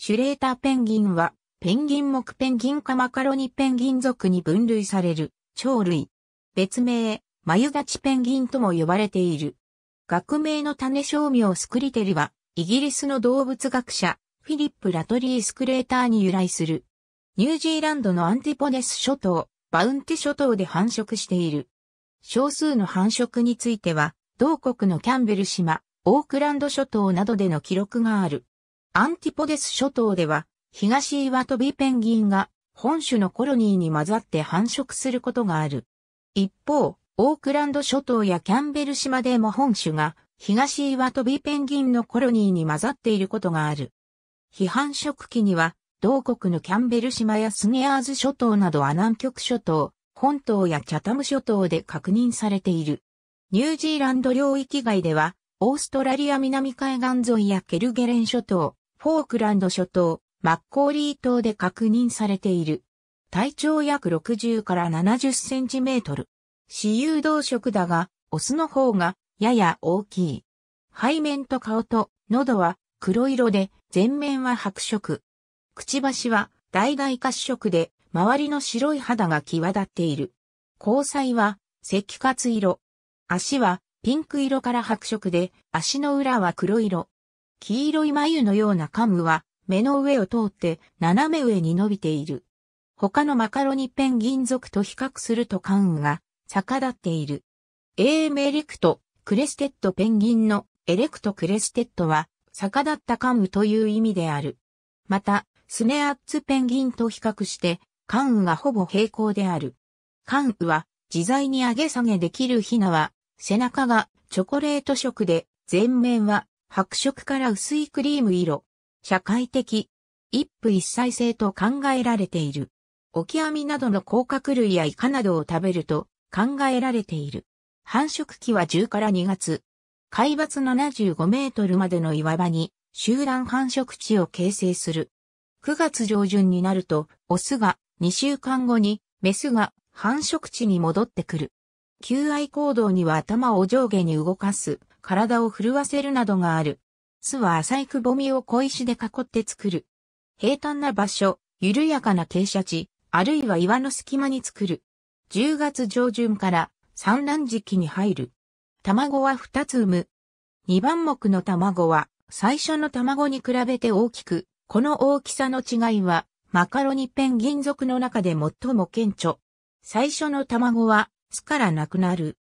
シュレーターペンギンは、ペンギン目ペンギンかマカロニペンギン属に分類される、鳥類。別名、眉立ちペンギンとも呼ばれている。学名の種商名スクリテルは、イギリスの動物学者、フィリップ・ラトリー・スクレーターに由来する。ニュージーランドのアンティポネス諸島、バウンティ諸島で繁殖している。少数の繁殖については、同国のキャンベル島、オークランド諸島などでの記録がある。アンティポデス諸島では、東岩飛びペンギンが本種のコロニーに混ざって繁殖することがある。一方、オークランド諸島やキャンベル島でも本種が東岩飛びペンギンのコロニーに混ざっていることがある。非繁殖期には、同国のキャンベル島やスネアーズ諸島などア南極諸島、本島やチャタム諸島で確認されている。ニュージーランド領域外では、オーストラリア南海岸沿いやケルゲレン諸島、フォークランド諸島、マッコーリー島で確認されている。体長約60から70センチメートル。私有動植だが、オスの方がやや大きい。背面と顔と喉は黒色で、全面は白色。くちばしは大橙褐色で、周りの白い肌が際立っている。交際は赤褐色。足はピンク色から白色で、足の裏は黒色。黄色い眉のようなカムは目の上を通って斜め上に伸びている。他のマカロニペンギン族と比較すると関羽が逆立っている。エーメレクト、クレステッドペンギンのエレクトクレステッドは逆立った関羽という意味である。また、スネアッツペンギンと比較して関羽がほぼ平行である。関羽は自在に上げ下げできるヒナは背中がチョコレート色で前面は白色から薄いクリーム色、社会的、一夫一妻制と考えられている。オキアミなどの甲殻類やイカなどを食べると考えられている。繁殖期は10から2月。海抜75メートルまでの岩場に集団繁殖地を形成する。9月上旬になると、オスが2週間後にメスが繁殖地に戻ってくる。求愛行動には頭を上下に動かす体を震わせるなどがある。巣は浅いくぼみを小石で囲って作る。平坦な場所、緩やかな傾斜地、あるいは岩の隙間に作る。10月上旬から産卵時期に入る。卵は2つ産む。2番目の卵は最初の卵に比べて大きく、この大きさの違いはマカロニペンギン属の中で最も顕著。最初の卵は巣からなくなる。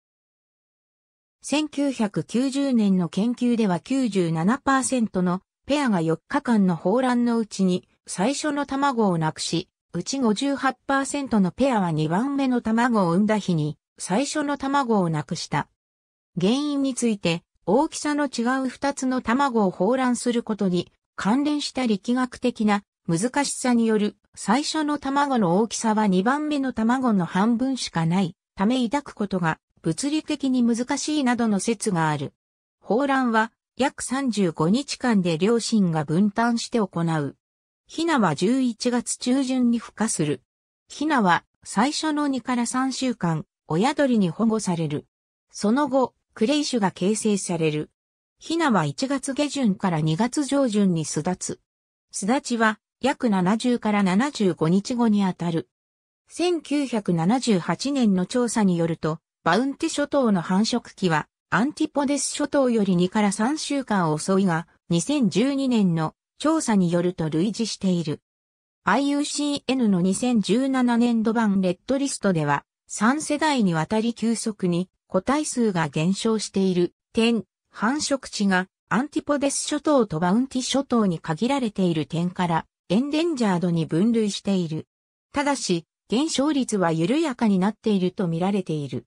1990年の研究では97%のペアが4日間の放卵のうちに最初の卵をなくし、うち58%のペアは2番目の卵を産んだ日に最初の卵をなくした。原因について大きさの違う2つの卵を放卵することに関連した力学的な難しさによる最初の卵の大きさは2番目の卵の半分しかないため抱くことが物理的に難しいなどの説がある。放卵は約35日間で両親が分担して行う。ヒナは11月中旬に孵化する。ヒナは最初の2から3週間、親鳥に保護される。その後、クレイ種が形成される。ヒナは1月下旬から2月上旬に巣立つ。巣立ちは約70から75日後にあたる。1978年の調査によると、バウンティ諸島の繁殖期は、アンティポデス諸島より2から3週間遅いが、2012年の調査によると類似している。IUCN の2017年度版レッドリストでは、3世代にわたり急速に個体数が減少している点、繁殖地がアンティポデス諸島とバウンティ諸島に限られている点から、エンデンジャードに分類している。ただし、減少率は緩やかになっていると見られている。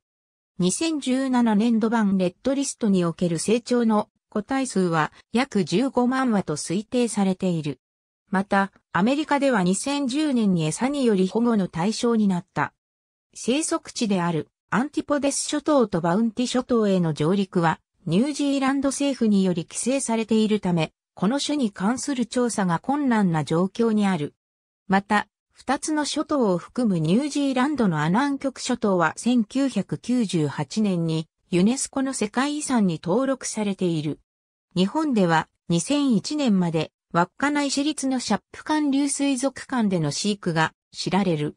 2017年度版レッドリストにおける成長の個体数は約15万羽と推定されている。また、アメリカでは2010年に餌により保護の対象になった。生息地であるアンティポデス諸島とバウンティ諸島への上陸はニュージーランド政府により規制されているため、この種に関する調査が困難な状況にある。また、二つの諸島を含むニュージーランドのアナン極諸島は1998年にユネスコの世界遺産に登録されている。日本では2001年まで稚内市立のシャップ間流水族館での飼育が知られる。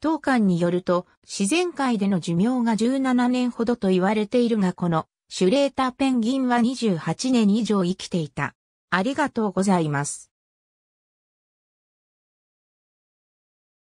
当館によると自然界での寿命が17年ほどと言われているがこのシュレーターペンギンは28年以上生きていた。ありがとうございます。